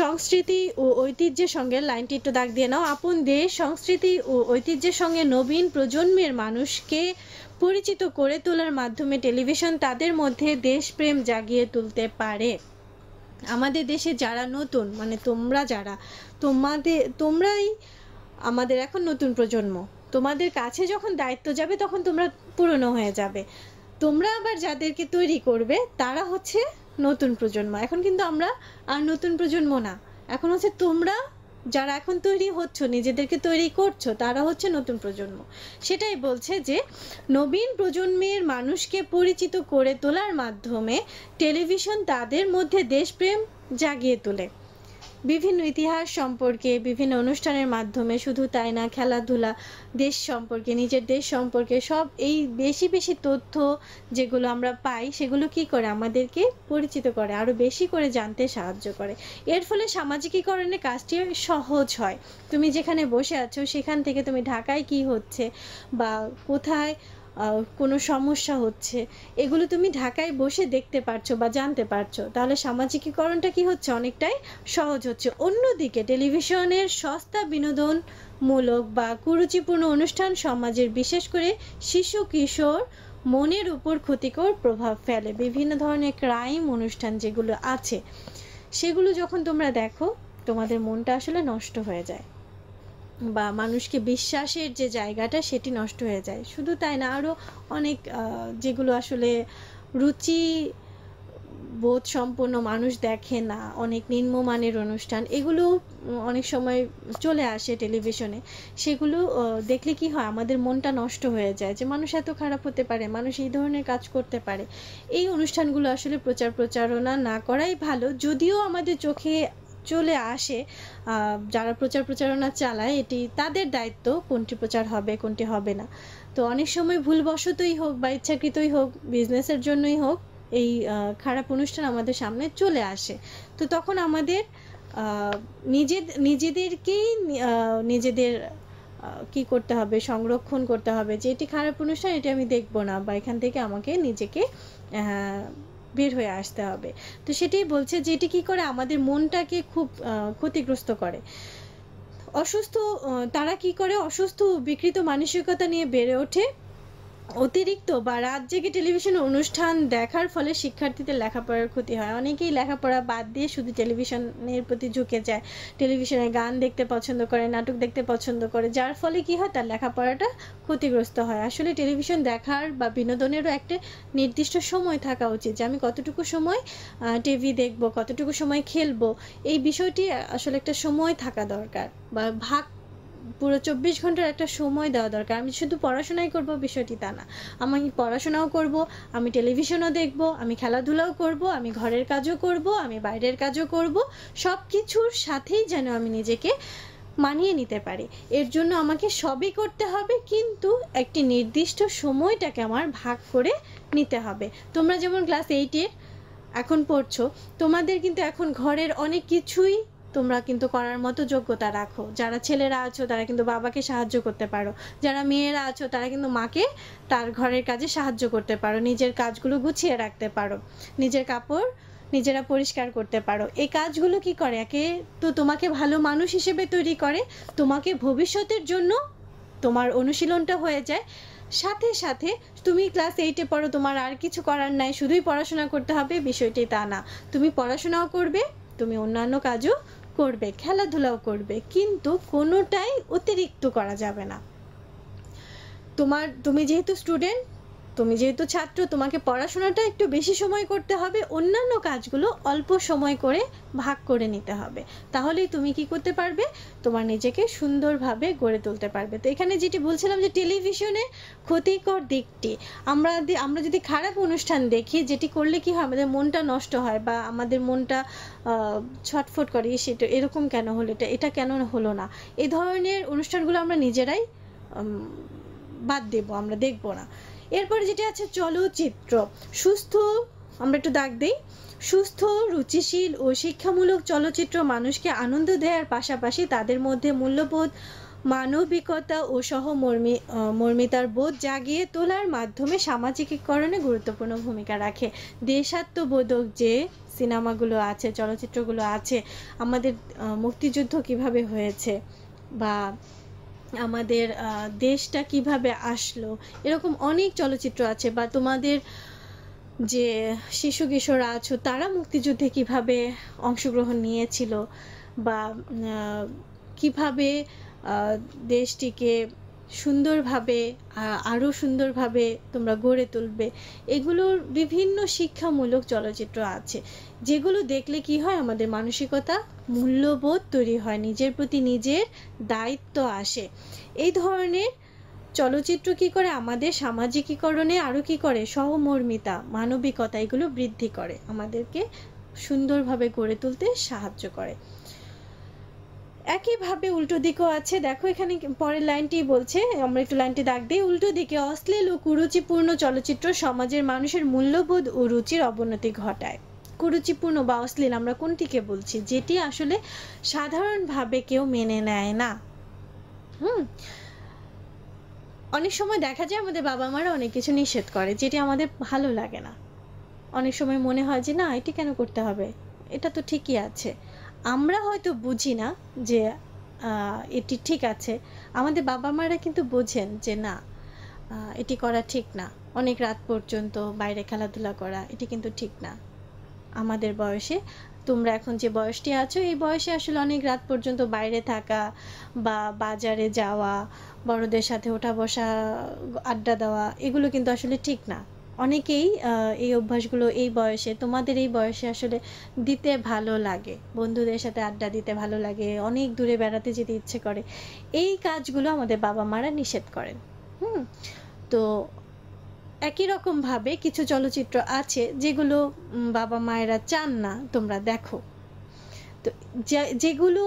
সংস্কৃতি ও ঐতিহ্যের সঙ্গে লাইনটি একটু দাগ দিয়ে নাও আপন দেশ সংস্কৃতি ও ঐতিহ্যের সঙ্গে নবীন প্রজন্মের মানুষকে পরিচিত করে তোলার মাধ্যমে টেলিভিশন তাদের মধ্যে দেশপ্রেম জাগিয়ে তুলতে পারে আমাদের দেশে যারা নতুন মানে তোমরা যারা তোমাদের তোমরাই আমাদের এখন নতুন প্রজন্ম তোমাদের কাছে যখন দায়িত্ব যাবে তখন তোমরা পুরনো হয়ে যাবে তোমরা আবার যাদেরকে তৈরি করবে তারা হচ্ছে নতুন প্রজন্ম এখন কিন্তু আমরা আর নতুন প্রজন্ম না এখন হচ্ছে তোমরা যারা এখন তৈরি হচ্ছ নিজেদেরকে তৈরি করছো তারা হচ্ছে নতুন প্রজন্ম সেটাই বলছে যে নবীন প্রজন্মের মানুষকে পরিচিত করে তোলার মাধ্যমে টেলিভিশন তাদের মধ্যে দেশপ্রেম জাগিয়ে তোলে বিভিন্ন ইতিহাস সম্পর্কে বিভিন্ন অনুষ্ঠানের মাধ্যমে শুধু তাই না খেলাধুলা দেশ সম্পর্কে নিজের দেশ সম্পর্কে সব এই বেশি বেশি তথ্য যেগুলো আমরা পাই সেগুলো কি করে আমাদেরকে পরিচিত করে আরও বেশি করে জানতে সাহায্য করে এর ফলে সামাজিকীকরণের কাজটি সহজ হয় তুমি যেখানে বসে আছো সেখান থেকে তুমি ঢাকায় কি হচ্ছে বা কোথায় কোনো সমস্যা হচ্ছে এগুলো তুমি ঢাকায় বসে দেখতে পারছো বা জানতে পারছো তাহলে সামাজিকীকরণটা কি হচ্ছে অনেকটাই সহজ হচ্ছে অন্যদিকে টেলিভিশনের সস্তা বিনোদন মূলক বা কুরুচিপূর্ণ অনুষ্ঠান সমাজের বিশেষ করে শিশু কিশোর মনের উপর ক্ষতিকর প্রভাব ফেলে বিভিন্ন ধরনের ক্রাইম অনুষ্ঠান যেগুলো আছে সেগুলো যখন তোমরা দেখো তোমাদের মনটা আসলে নষ্ট হয়ে যায় বা মানুষকে বিশ্বাসের যে জায়গাটা সেটি নষ্ট হয়ে যায় শুধু তাই না আরও অনেক যেগুলো আসলে রুচি বোধ সম্পন্ন মানুষ দেখে না অনেক নিম্নমানের অনুষ্ঠান এগুলো অনেক সময় চলে আসে টেলিভিশনে সেগুলো দেখলে কি হয় আমাদের মনটা নষ্ট হয়ে যায় যে মানুষ এত খারাপ হতে পারে মানুষ এই ধরনের কাজ করতে পারে এই অনুষ্ঠানগুলো আসলে প্রচার প্রচারণা না করাই ভালো যদিও আমাদের চোখে চলে আসে যারা প্রচার প্রচারণা চালায় এটি তাদের দায়িত্ব কোনটি প্রচার হবে কোনটি হবে না তো অনেক সময় ভুলবশতই হোক বা ইচ্ছাকৃতই হোক বিজনেসের জন্যই হোক এই খারাপ অনুষ্ঠান আমাদের সামনে চলে আসে তো তখন আমাদের নিজে নিজেদেরকেই নিজেদের কি করতে হবে সংরক্ষণ করতে হবে যে এটি খারাপ অনুষ্ঠান এটি আমি দেখবো না বা এখান থেকে আমাকে নিজেকে বের হয়ে আসতে হবে তো সেটাই বলছে যে এটি কী করে আমাদের মনটাকে খুব ক্ষতিগ্রস্ত করে অসুস্থ তারা কি করে অসুস্থ বিকৃত মানসিকতা নিয়ে বেড়ে ওঠে অতিরিক্ত বা রাত জেগে টেলিভিশন অনুষ্ঠান দেখার ফলে শিক্ষার্থীদের লেখাপড়ার ক্ষতি হয় অনেকেই লেখাপড়া বাদ দিয়ে শুধু টেলিভিশনের প্রতি ঝুঁকে যায় টেলিভিশনে গান দেখতে পছন্দ করে নাটক দেখতে পছন্দ করে যার ফলে কি হয় তার লেখাপড়াটা ক্ষতিগ্রস্ত হয় আসলে টেলিভিশন দেখার বা বিনোদনেরও একটা নির্দিষ্ট সময় থাকা উচিত যে আমি কতটুকু সময় টিভি দেখব কতটুকু সময় খেলবো এই বিষয়টি আসলে একটা সময় থাকা দরকার বা ভাগ পুরো চব্বিশ ঘন্টার একটা সময় দেওয়া দরকার আমি শুধু পড়াশোনাই করব বিষয়টি তা না আমি পড়াশোনাও করব আমি টেলিভিশনও দেখব আমি খেলাধুলাও করব আমি ঘরের কাজও করব আমি বাইরের কাজও করব সব কিছুর সাথেই যেন আমি নিজেকে মানিয়ে নিতে পারি এর জন্য আমাকে সবই করতে হবে কিন্তু একটি নির্দিষ্ট সময়টাকে আমার ভাগ করে নিতে হবে তোমরা যেমন ক্লাস এইটের এখন পড়ছো তোমাদের কিন্তু এখন ঘরের অনেক কিছুই তোমরা কিন্তু করার মতো যোগ্যতা রাখো যারা ছেলেরা আছো তারা কিন্তু বাবাকে সাহায্য করতে পারো যারা মেয়েরা আছো তারা কিন্তু মাকে তার ঘরের কাজে সাহায্য করতে পারো নিজের কাজগুলো গুছিয়ে রাখতে পারো নিজের কাপড় নিজেরা পরিষ্কার করতে পারো এই কাজগুলো কি করে একে তো তোমাকে ভালো মানুষ হিসেবে তৈরি করে তোমাকে ভবিষ্যতের জন্য তোমার অনুশীলনটা হয়ে যায় সাথে সাথে তুমি ক্লাস এইটে পড়ো তোমার আর কিছু করার নাই শুধুই পড়াশোনা করতে হবে বিষয়টি তা না তুমি পড়াশোনাও করবে তুমি অন্যান্য কাজও করবে খেলাধুলাও করবে কিন্তু কোনোটাই অতিরিক্ত করা যাবে না তোমার তুমি যেহেতু স্টুডেন্ট তুমি যেহেতু ছাত্র তোমাকে পড়াশোনাটা একটু বেশি সময় করতে হবে অন্যান্য কাজগুলো অল্প সময় করে ভাগ করে নিতে হবে তাহলেই তুমি কি করতে পারবে তোমার নিজেকে সুন্দরভাবে গড়ে তুলতে পারবে তো এখানে যেটি বলছিলাম যে টেলিভিশনে ক্ষতিকর দিকটি আমরা আমরা যদি খারাপ অনুষ্ঠান দেখি যেটি করলে কি হয় আমাদের মনটা নষ্ট হয় বা আমাদের মনটা ছটফট করে সেটা এরকম কেন হলো এটা এটা কেন হলো না এ ধরনের অনুষ্ঠানগুলো আমরা নিজেরাই বাদ দেব আমরা দেখবো না এরপরে যেটা আছে চলচ্চিত্র সুস্থ আমরা একটু দাগ দিই সুস্থ রুচিশীল ও শিক্ষামূলক চলচ্চিত্র মানুষকে আনন্দ দেওয়ার পাশাপাশি তাদের মধ্যে মূল্যবোধ মানবিকতা ও সহমর্মী মর্মিতার বোধ জাগিয়ে তোলার মাধ্যমে সামাজিকীকরণে গুরুত্বপূর্ণ ভূমিকা রাখে দেশাত্মবোধক যে সিনেমাগুলো আছে চলচ্চিত্রগুলো আছে আমাদের মুক্তিযুদ্ধ কিভাবে হয়েছে বা আমাদের দেশটা কিভাবে আসলো এরকম অনেক চলচ্চিত্র আছে বা তোমাদের যে শিশু কিশোর আছো তারা মুক্তিযুদ্ধে কিভাবে অংশগ্রহণ নিয়েছিল বা কিভাবে দেশটিকে সুন্দরভাবে আরও সুন্দরভাবে তোমরা গড়ে তুলবে এগুলোর বিভিন্ন শিক্ষামূলক চলচ্চিত্র আছে যেগুলো দেখলে কি হয় আমাদের মানসিকতা মূল্যবোধ তৈরি হয় নিজের প্রতি নিজের দায়িত্ব আসে এই ধরনের চলচ্চিত্র কি করে আমাদের সামাজিকীকরণে আরও কি করে সহমর্মিতা মানবিকতা এগুলো বৃদ্ধি করে আমাদেরকে সুন্দরভাবে গড়ে তুলতে সাহায্য করে একইভাবে উল্টো দিকও আছে দেখো এখানে পরের লাইনটি বলছে আমরা একটু লাইনটি দাগ দিই উল্টো দিকে অশ্লীল ও কুরুচিপূর্ণ চলচ্চিত্র সমাজের মানুষের মূল্যবোধ ও রুচির অবনতি ঘটায় কুরুচিপূর্ণ বা অশ্লীল আমরা কোনটিকে বলছি যেটি আসলে সাধারণভাবে কেউ মেনে নেয় না হুম অনেক সময় দেখা যায় আমাদের বাবা মারা অনেক কিছু নিষেধ করে যেটি আমাদের ভালো লাগে না অনেক সময় মনে হয় যে না এটি কেন করতে হবে এটা তো ঠিকই আছে আমরা হয়তো বুঝি না যে এটি ঠিক আছে আমাদের বাবা মারা কিন্তু বোঝেন যে না এটি করা ঠিক না অনেক রাত পর্যন্ত বাইরে খেলাধুলা করা এটি কিন্তু ঠিক না আমাদের বয়সে তোমরা এখন যে বয়সটি আছো এই বয়সে আসলে অনেক রাত পর্যন্ত বাইরে থাকা বা বাজারে যাওয়া বড়দের সাথে ওঠা বসা আড্ডা দেওয়া এগুলো কিন্তু আসলে ঠিক না অনেকেই এই অভ্যাসগুলো এই বয়সে তোমাদের এই বয়সে আসলে দিতে ভালো লাগে বন্ধুদের সাথে আড্ডা দিতে ভালো লাগে অনেক দূরে বেড়াতে যেতে ইচ্ছে করে এই কাজগুলো আমাদের বাবা মারা নিষেধ করেন হুম তো একই রকমভাবে কিছু চলচ্চিত্র আছে যেগুলো বাবা মায়েরা চান না তোমরা দেখো তো যেগুলো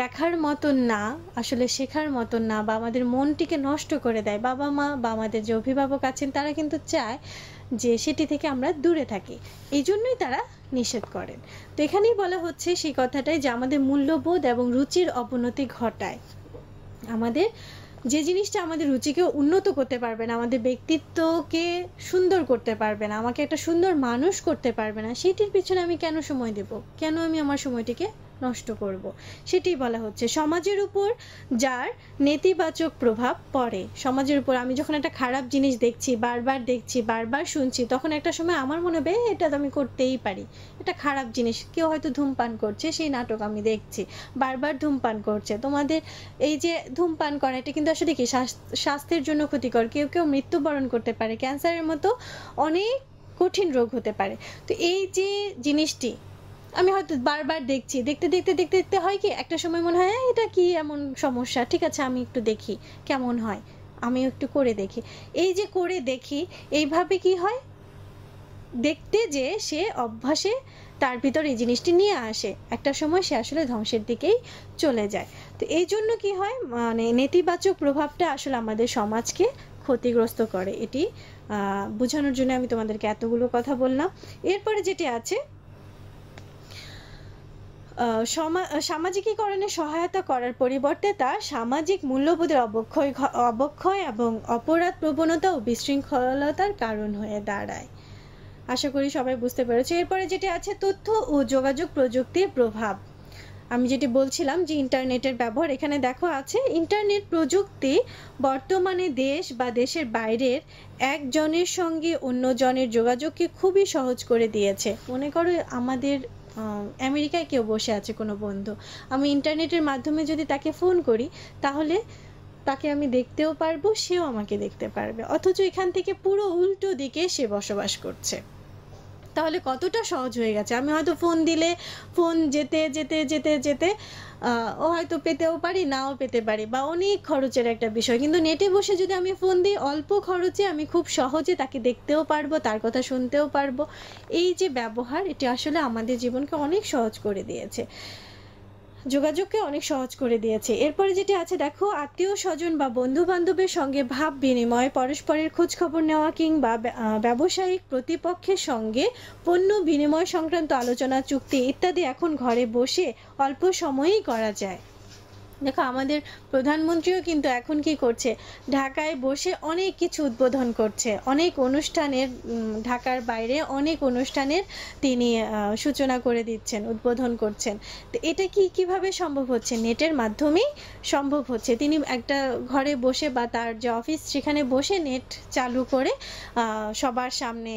দেখার মতন না আসলে শেখার মতন না বা আমাদের মনটিকে নষ্ট করে দেয় বাবা মা বা আমাদের যে অভিভাবক আছেন তারা কিন্তু চায় যে সেটি থেকে আমরা দূরে থাকি এই জন্যই তারা নিষেধ করেন তো এখানেই বলা হচ্ছে সেই কথাটাই যে আমাদের মূল্যবোধ এবং রুচির অবনতি ঘটায় আমাদের যে জিনিসটা আমাদের রুচিকে উন্নত করতে পারবে না আমাদের ব্যক্তিত্বকে সুন্দর করতে পারবে না আমাকে একটা সুন্দর মানুষ করতে পারবে না সেটির পিছনে আমি কেন সময় দেব কেন আমি আমার সময়টিকে নষ্ট করব। সেটি বলা হচ্ছে সমাজের উপর যার নেতিবাচক প্রভাব পড়ে সমাজের উপর আমি যখন একটা খারাপ জিনিস দেখছি বারবার দেখছি বারবার শুনছি তখন একটা সময় আমার মনে হবে এটা তো আমি করতেই পারি এটা খারাপ জিনিস কেউ হয়তো ধূমপান করছে সেই নাটক আমি দেখছি বারবার ধূমপান করছে তোমাদের এই যে ধূমপান করা এটা কিন্তু আসলে কি স্বাস্থ্যের জন্য ক্ষতিকর কেউ কেউ মৃত্যুবরণ করতে পারে ক্যান্সারের মতো অনেক কঠিন রোগ হতে পারে তো এই যে জিনিসটি আমি হয়তো বারবার দেখছি দেখতে দেখতে দেখতে দেখতে হয় কি একটা সময় মনে হয় এটা কি এমন সমস্যা ঠিক আছে আমি একটু দেখি কেমন হয় আমি একটু করে দেখি এই যে করে দেখি এইভাবে কি হয় দেখতে যে সে অভ্যাসে তার ভিতর এই জিনিসটি নিয়ে আসে একটা সময় সে আসলে ধ্বংসের দিকেই চলে যায় তো এই জন্য কি হয় মানে নেতিবাচক প্রভাবটা আসলে আমাদের সমাজকে ক্ষতিগ্রস্ত করে এটি বোঝানোর জন্য আমি তোমাদেরকে এতগুলো কথা বললাম এরপরে যেটি আছে সামাজিকীকরণে সহায়তা করার পরিবর্তে তা সামাজিক মূল্যবোধের অবক্ষয় অবক্ষয় এবং অপরাধ প্রবণতা ও বিশৃঙ্খলতার কারণ হয়ে দাঁড়ায় আশা করি সবাই বুঝতে পেরেছে এরপরে যেটি আছে তথ্য ও যোগাযোগ প্রযুক্তির প্রভাব আমি যেটি বলছিলাম যে ইন্টারনেটের ব্যবহার এখানে দেখো আছে ইন্টারনেট প্রযুক্তি বর্তমানে দেশ বা দেশের বাইরের একজনের সঙ্গে অন্যজনের যোগাযোগকে খুবই সহজ করে দিয়েছে মনে করো আমাদের আমেরিকায় কেউ বসে আছে কোনো বন্ধু আমি ইন্টারনেটের মাধ্যমে যদি তাকে ফোন করি তাহলে তাকে আমি দেখতেও পারবো সেও আমাকে দেখতে পারবে অথচ এখান থেকে পুরো উল্টো দিকে সে বসবাস করছে তাহলে কতটা সহজ হয়ে গেছে আমি হয়তো ফোন দিলে ফোন যেতে যেতে যেতে যেতে ও হয়তো পেতেও পারি নাও পেতে পারি বা অনেক খরচের একটা বিষয় কিন্তু নেটে বসে যদি আমি ফোন দিই অল্প খরচে আমি খুব সহজে তাকে দেখতেও পারবো তার কথা শুনতেও পারবো এই যে ব্যবহার এটি আসলে আমাদের জীবনকে অনেক সহজ করে দিয়েছে যোগাযোগকে অনেক সহজ করে দিয়েছে এরপরে যেটি আছে দেখো আত্মীয় স্বজন বা বন্ধু বান্ধবের সঙ্গে ভাব বিনিময় পরস্পরের খোঁজ খবর নেওয়া কিংবা ব্যবসায়িক প্রতিপক্ষের সঙ্গে পণ্য বিনিময় সংক্রান্ত আলোচনা চুক্তি ইত্যাদি এখন ঘরে বসে অল্প সময়েই করা যায় দেখো আমাদের প্রধানমন্ত্রীও কিন্তু এখন কি করছে ঢাকায় বসে অনেক কিছু উদ্বোধন করছে অনেক অনুষ্ঠানের ঢাকার বাইরে অনেক অনুষ্ঠানের তিনি সূচনা করে দিচ্ছেন উদ্বোধন করছেন তো এটা কি কিভাবে সম্ভব হচ্ছে নেটের মাধ্যমেই সম্ভব হচ্ছে তিনি একটা ঘরে বসে বা তার যে অফিস সেখানে বসে নেট চালু করে সবার সামনে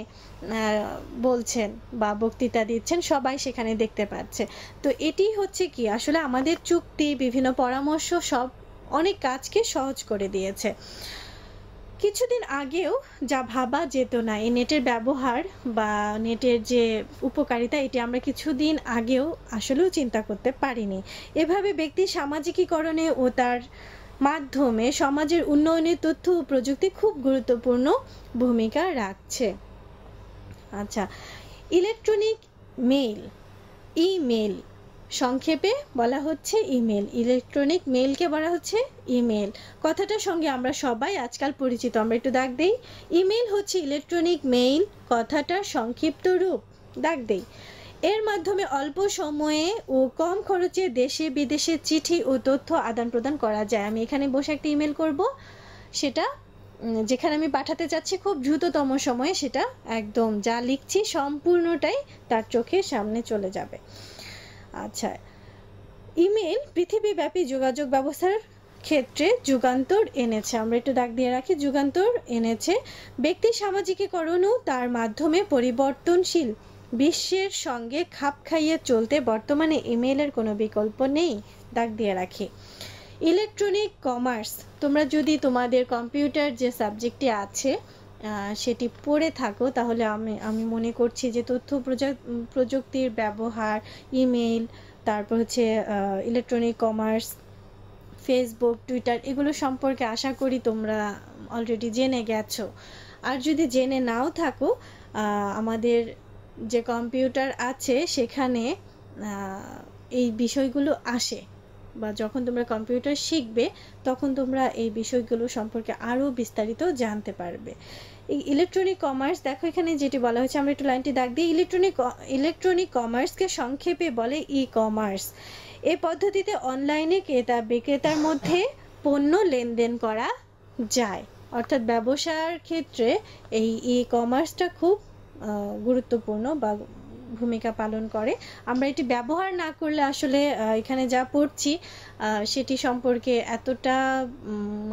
বলছেন বা বক্তৃতা দিচ্ছেন সবাই সেখানে দেখতে পাচ্ছে তো এটি হচ্ছে কি আসলে আমাদের চুক্তি বিভিন্ন পরামর্শ সব অনেক কাজকে সহজ করে দিয়েছে কিছুদিন আগেও যা ভাবা যেত না এই নেটের ব্যবহার বা নেটের যে উপকারিতা এটি আমরা কিছুদিন আগেও আসলেও চিন্তা করতে পারিনি এভাবে ব্যক্তি সামাজিকীকরণে ও তার মাধ্যমে সমাজের উন্নয়নে তথ্য ও প্রযুক্তি খুব গুরুত্বপূর্ণ ভূমিকা রাখছে আচ্ছা ইলেকট্রনিক মেইল ইমেল সংক্ষেপে বলা হচ্ছে ইমেল ইলেকট্রনিক মেলকে বলা হচ্ছে ইমেল কথাটার সঙ্গে আমরা সবাই আজকাল পরিচিত আমরা একটু দাগ দেই ইমেল হচ্ছে ইলেকট্রনিক মেইল কথাটার সংক্ষিপ্ত রূপ দাগ দেই এর মাধ্যমে অল্প সময়ে ও কম খরচে দেশে বিদেশে চিঠি ও তথ্য আদান প্রদান করা যায় আমি এখানে বসে একটা ইমেল করব সেটা যেখানে আমি পাঠাতে চাচ্ছি খুব দ্রুততম সময়ে সেটা একদম যা লিখছি সম্পূর্ণটাই তার চোখের সামনে চলে যাবে আচ্ছা ইমেল পৃথিবীব্যাপী যোগাযোগ ব্যবস্থার ক্ষেত্রে যুগান্তর এনেছে আমরা একটু দাগ দিয়ে রাখি যুগান্তর এনেছে ব্যক্তি সামাজিকীকরণও তার মাধ্যমে পরিবর্তনশীল বিশ্বের সঙ্গে খাপ খাইয়ে চলতে বর্তমানে ইমেলের কোনো বিকল্প নেই দাগ দিয়ে রাখি ইলেকট্রনিক কমার্স তোমরা যদি তোমাদের কম্পিউটার যে সাবজেক্টে আছে সেটি পড়ে থাকো তাহলে আমি আমি মনে করছি যে তথ্য প্রযুক্তির ব্যবহার ইমেল তারপর হচ্ছে ইলেকট্রনিক কমার্স ফেসবুক টুইটার এগুলো সম্পর্কে আশা করি তোমরা অলরেডি জেনে গেছো আর যদি জেনে নাও থাকো আমাদের যে কম্পিউটার আছে সেখানে এই বিষয়গুলো আসে বা যখন তোমরা কম্পিউটার শিখবে তখন তোমরা এই বিষয়গুলো সম্পর্কে আরও বিস্তারিত জানতে পারবে ইলেকট্রনিক কমার্স দেখো এখানে যেটি বলা হয়েছে আমরা একটু লাইনটি দাগ দিই ইলেকট্রনিক ইলেকট্রনিক কমার্সকে সংক্ষেপে বলে ই কমার্স এ পদ্ধতিতে অনলাইনে ক্রেতা বিক্রেতার মধ্যে পণ্য লেনদেন করা যায় অর্থাৎ ব্যবসার ক্ষেত্রে এই ই কমার্সটা খুব গুরুত্বপূর্ণ বা ভূমিকা পালন করে আমরা এটি ব্যবহার না করলে আসলে এখানে যা পড়ছি সেটি সম্পর্কে এতটা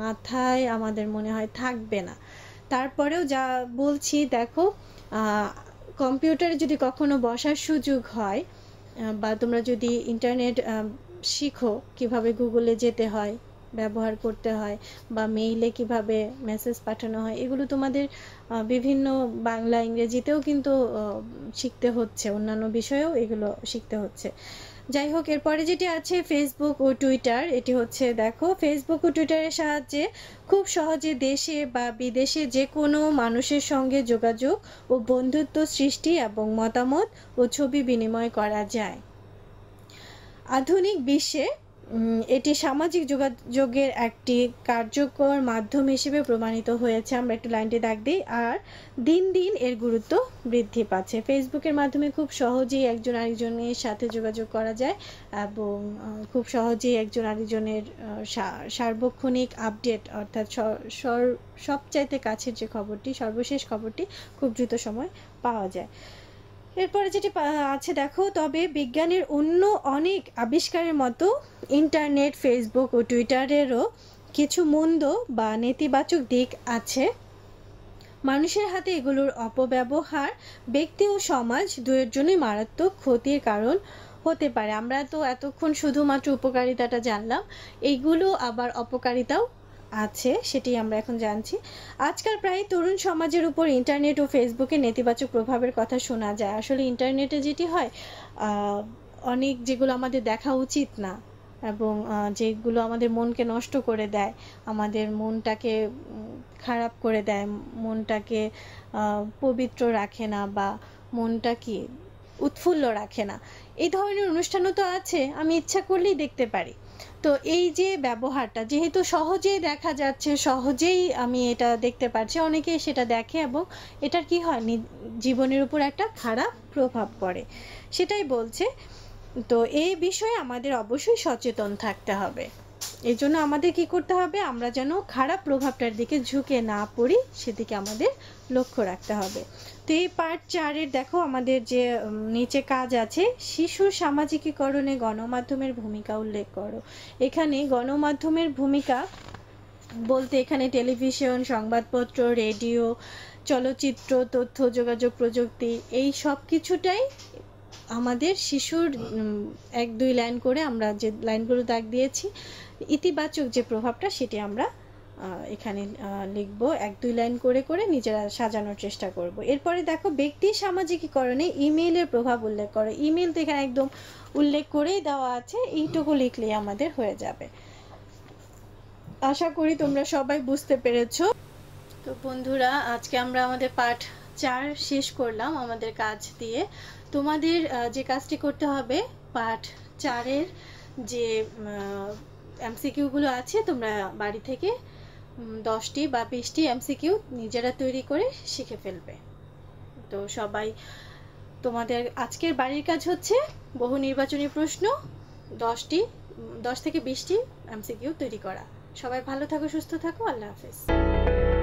মাথায় আমাদের মনে হয় থাকবে না তারপরেও যা বলছি দেখো কম্পিউটারে যদি কখনো বসার সুযোগ হয় বা তোমরা যদি ইন্টারনেট শিখো কিভাবে গুগলে যেতে হয় ব্যবহার করতে হয় বা মেইলে কিভাবে মেসেজ পাঠানো হয় এগুলো তোমাদের বিভিন্ন বাংলা ইংরেজিতেও কিন্তু শিখতে হচ্ছে অন্যান্য বিষয়েও এগুলো শিখতে হচ্ছে যাই হোক এরপরে যেটি আছে ফেসবুক ও টুইটার এটি হচ্ছে দেখো ফেসবুক ও টুইটারের সাহায্যে খুব সহজে দেশে বা বিদেশে যে কোনো মানুষের সঙ্গে যোগাযোগ ও বন্ধুত্ব সৃষ্টি এবং মতামত ও ছবি বিনিময় করা যায় আধুনিক বিশ্বে এটি সামাজিক যোগাযোগের একটি কার্যকর মাধ্যম হিসেবে প্রমাণিত হয়েছে আমরা একটু লাইনটি দেখ দিই আর দিন দিন এর গুরুত্ব বৃদ্ধি পাচ্ছে ফেসবুকের মাধ্যমে খুব সহজেই একজন আরেকজনের সাথে যোগাযোগ করা যায় এবং খুব সহজেই একজন আরেকজনের সার্বক্ষণিক আপডেট অর্থাৎ সবচাইতে কাছের যে খবরটি সর্বশেষ খবরটি খুব দ্রুত সময় পাওয়া যায় এরপরে যেটি আছে দেখো তবে বিজ্ঞানের অন্য অনেক আবিষ্কারের মতো ইন্টারনেট ফেসবুক ও টুইটারেরও কিছু মন্দ বা নেতিবাচক দিক আছে মানুষের হাতে এগুলোর অপব্যবহার ব্যক্তি ও সমাজ দুয়ের জন্যই মারাত্মক ক্ষতির কারণ হতে পারে আমরা তো এতক্ষণ শুধুমাত্র উপকারিতাটা জানলাম এইগুলো আবার অপকারিতাও আছে সেটি আমরা এখন জানছি আজকাল প্রায় তরুণ সমাজের উপর ইন্টারনেট ও ফেসবুকে নেতিবাচক প্রভাবের কথা শোনা যায় আসলে ইন্টারনেটে যেটি হয় অনেক যেগুলো আমাদের দেখা উচিত না এবং যেগুলো আমাদের মনকে নষ্ট করে দেয় আমাদের মনটাকে খারাপ করে দেয় মনটাকে পবিত্র রাখে না বা মনটা কি উৎফুল্ল রাখে না এই ধরনের অনুষ্ঠানও তো আছে আমি ইচ্ছা করলেই দেখতে পারি তো এই যে ব্যবহারটা যেহেতু সহজেই দেখা যাচ্ছে সহজেই আমি এটা দেখতে পাচ্ছি অনেকে সেটা দেখে এবং এটার কি হয় জীবনের উপর একটা খারাপ প্রভাব পড়ে সেটাই বলছে তো এই বিষয়ে আমাদের অবশ্যই সচেতন থাকতে হবে এই জন্য আমাদের কি করতে হবে আমরা যেন খারাপ প্রভাবটার দিকে ঝুঁকে না পড়ি সেদিকে আমাদের লক্ষ্য রাখতে হবে তো এই পার্ট চারের দেখো আমাদের যে নিচে কাজ আছে শিশু সামাজিকীকরণে গণমাধ্যমের ভূমিকা উল্লেখ করো এখানে গণমাধ্যমের ভূমিকা বলতে এখানে টেলিভিশন সংবাদপত্র রেডিও চলচ্চিত্র তথ্য যোগাযোগ প্রযুক্তি এই সব কিছুটাই আমাদের শিশুর এক দুই লাইন করে আমরা যে লাইনগুলো দাগ দিয়েছি ইতিবাচক যে প্রভাবটা সেটি আমরা এখানে লিখব এক দুই লাইন করে করে নিজেরা সাজানোর চেষ্টা করব এরপরে দেখো ব্যক্তি সামাজিকীকরণে ইমেইলের প্রভাব উল্লেখ করো ইমেল তো এখানে একদম উল্লেখ করেই দেওয়া আছে এইটুকু লিখলেই আমাদের হয়ে যাবে আশা করি তোমরা সবাই বুঝতে পেরেছ তো বন্ধুরা আজকে আমরা আমাদের পাঠ চার শেষ করলাম আমাদের কাজ দিয়ে তোমাদের যে কাজটি করতে হবে পাঠ চারের যে এমসিকিউগুলো আছে তোমরা বাড়ি থেকে দশটি বা বিশটি এমসিকিউ নিজেরা তৈরি করে শিখে ফেলবে তো সবাই তোমাদের আজকের বাড়ির কাজ হচ্ছে বহু নির্বাচনী প্রশ্ন দশটি দশ থেকে বিশটি এমসিকিউ তৈরি করা সবাই ভালো থাকো সুস্থ থাকো আল্লাহ হাফেজ